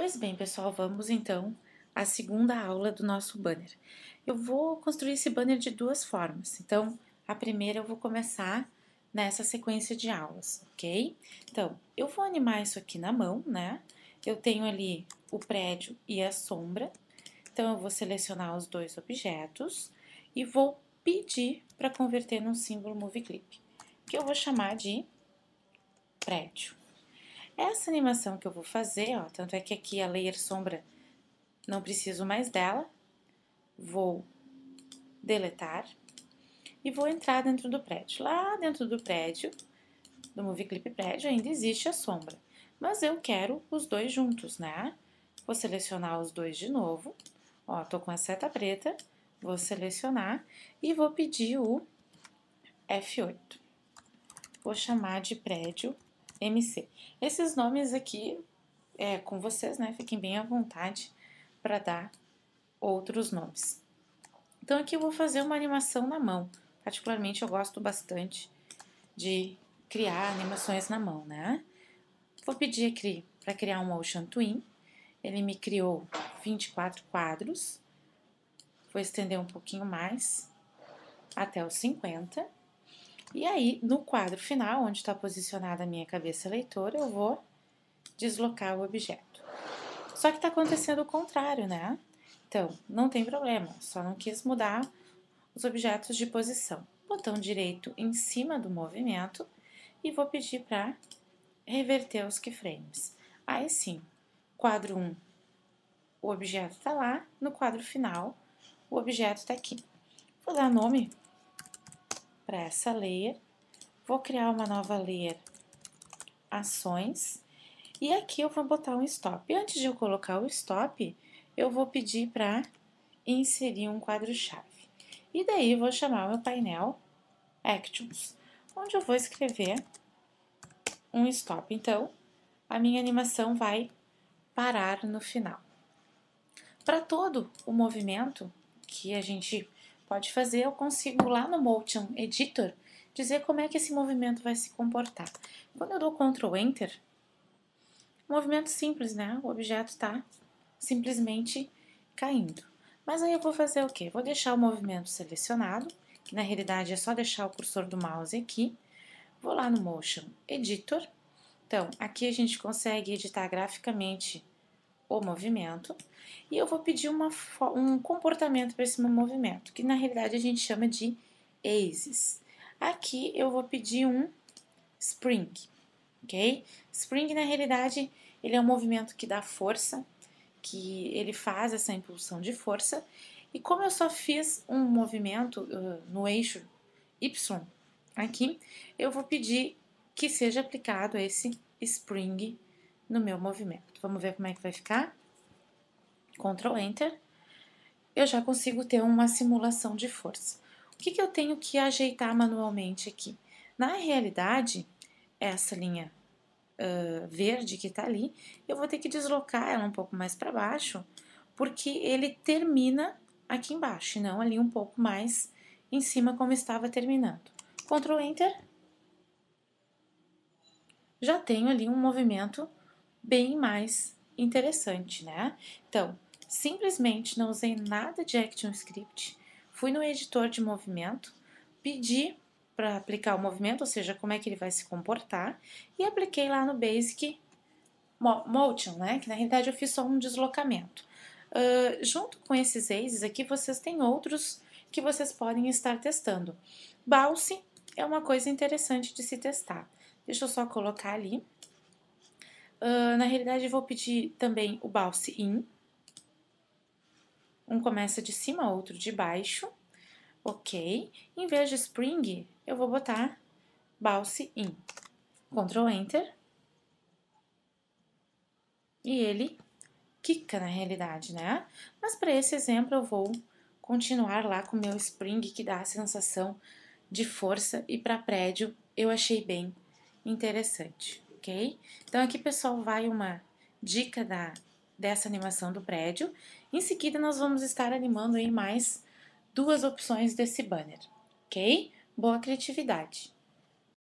Pois bem, pessoal, vamos então à segunda aula do nosso banner. Eu vou construir esse banner de duas formas. Então, a primeira eu vou começar nessa sequência de aulas, ok? Então, eu vou animar isso aqui na mão, né? Eu tenho ali o prédio e a sombra. Então, eu vou selecionar os dois objetos e vou pedir para converter num símbolo Movie Clip, que eu vou chamar de prédio. Essa animação que eu vou fazer, ó, tanto é que aqui a layer sombra não preciso mais dela. Vou deletar e vou entrar dentro do prédio. Lá dentro do prédio, do Movie Clip Prédio, ainda existe a sombra. Mas eu quero os dois juntos, né? Vou selecionar os dois de novo. Ó, tô com a seta preta, vou selecionar e vou pedir o F8. Vou chamar de prédio MC. Esses nomes aqui é com vocês, né? Fiquem bem à vontade para dar outros nomes. Então aqui eu vou fazer uma animação na mão. Particularmente eu gosto bastante de criar animações na mão, né? Vou pedir aqui para criar um Ocean Twin. Ele me criou 24 quadros. Vou estender um pouquinho mais até os 50. E aí, no quadro final, onde está posicionada a minha cabeça leitora, eu vou deslocar o objeto. Só que está acontecendo o contrário, né? Então, não tem problema, só não quis mudar os objetos de posição. Botão direito em cima do movimento e vou pedir para reverter os keyframes. Aí sim, quadro 1, o objeto está lá, no quadro final, o objeto está aqui. Vou dar nome para essa layer, vou criar uma nova layer ações e aqui eu vou botar um stop. antes de eu colocar o stop, eu vou pedir para inserir um quadro-chave. E daí vou chamar o meu painel Actions, onde eu vou escrever um stop. Então, a minha animação vai parar no final. Para todo o movimento que a gente pode fazer, eu consigo lá no Motion Editor dizer como é que esse movimento vai se comportar. Quando eu dou Ctrl Enter, movimento simples, né? O objeto está simplesmente caindo. Mas aí eu vou fazer o quê? Vou deixar o movimento selecionado, que na realidade é só deixar o cursor do mouse aqui. Vou lá no Motion Editor. Então, aqui a gente consegue editar graficamente o movimento e eu vou pedir uma, um comportamento para esse meu movimento, que na realidade a gente chama de ACEs. Aqui eu vou pedir um spring, ok? Spring na realidade ele é um movimento que dá força, que ele faz essa impulsão de força. E como eu só fiz um movimento uh, no eixo Y aqui, eu vou pedir que seja aplicado esse spring no meu movimento. Vamos ver como é que vai ficar? Ctrl Enter. Eu já consigo ter uma simulação de força. O que, que eu tenho que ajeitar manualmente aqui? Na realidade, essa linha uh, verde que está ali, eu vou ter que deslocar ela um pouco mais para baixo, porque ele termina aqui embaixo, e não ali um pouco mais em cima como estava terminando. Ctrl Enter. Já tenho ali um movimento bem mais interessante, né? Então, simplesmente não usei nada de ActionScript, fui no editor de movimento, pedi para aplicar o movimento, ou seja, como é que ele vai se comportar, e apliquei lá no Basic Motion, né? Que na realidade eu fiz só um deslocamento. Uh, junto com esses ACEs aqui, vocês têm outros que vocês podem estar testando. Bounce é uma coisa interessante de se testar. Deixa eu só colocar ali. Uh, na realidade, eu vou pedir também o Balse In. Um começa de cima, outro de baixo. Ok. Em vez de Spring, eu vou botar Balse In. Ctrl Enter. E ele quica na realidade, né? Mas para esse exemplo, eu vou continuar lá com o meu Spring, que dá a sensação de força. E para prédio, eu achei bem interessante. Então aqui, pessoal, vai uma dica da, dessa animação do prédio. Em seguida, nós vamos estar animando aí mais duas opções desse banner, ok? Boa criatividade!